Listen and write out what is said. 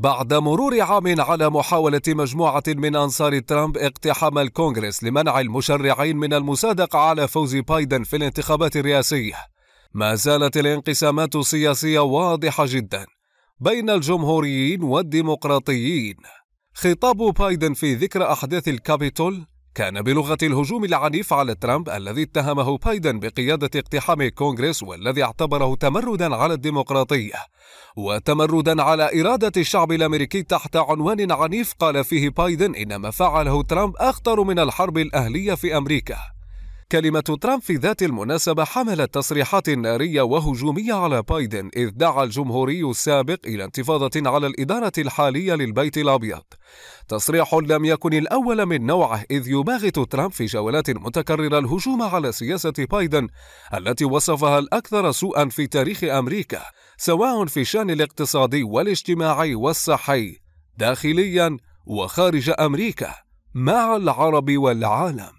بعد مرور عام على محاولة مجموعة من أنصار ترامب اقتحام الكونغرس لمنع المشرعين من المصادقة على فوز بايدن في الانتخابات الرئاسية، ما زالت الانقسامات السياسية واضحة جدا بين الجمهوريين والديمقراطيين. خطاب بايدن في ذكرى أحداث الكابيتول كان بلغة الهجوم العنيف على ترامب الذي اتهمه بايدن بقيادة اقتحام الكونغرس والذي اعتبره تمردا على الديمقراطية وتمردا على إرادة الشعب الأمريكي تحت عنوان عنيف قال فيه بايدن إن ما فعله ترامب أخطر من الحرب الأهلية في أمريكا كلمة ترامب في ذات المناسبة حملت تصريحات نارية وهجومية على بايدن إذ دعا الجمهوري السابق إلى انتفاضة على الإدارة الحالية للبيت الأبيض تصريح لم يكن الأول من نوعه إذ يباغت ترامب في جولات متكررة الهجوم على سياسة بايدن التي وصفها الأكثر سوءا في تاريخ أمريكا سواء في الشأن الاقتصادي والاجتماعي والصحي داخليا وخارج أمريكا مع العرب والعالم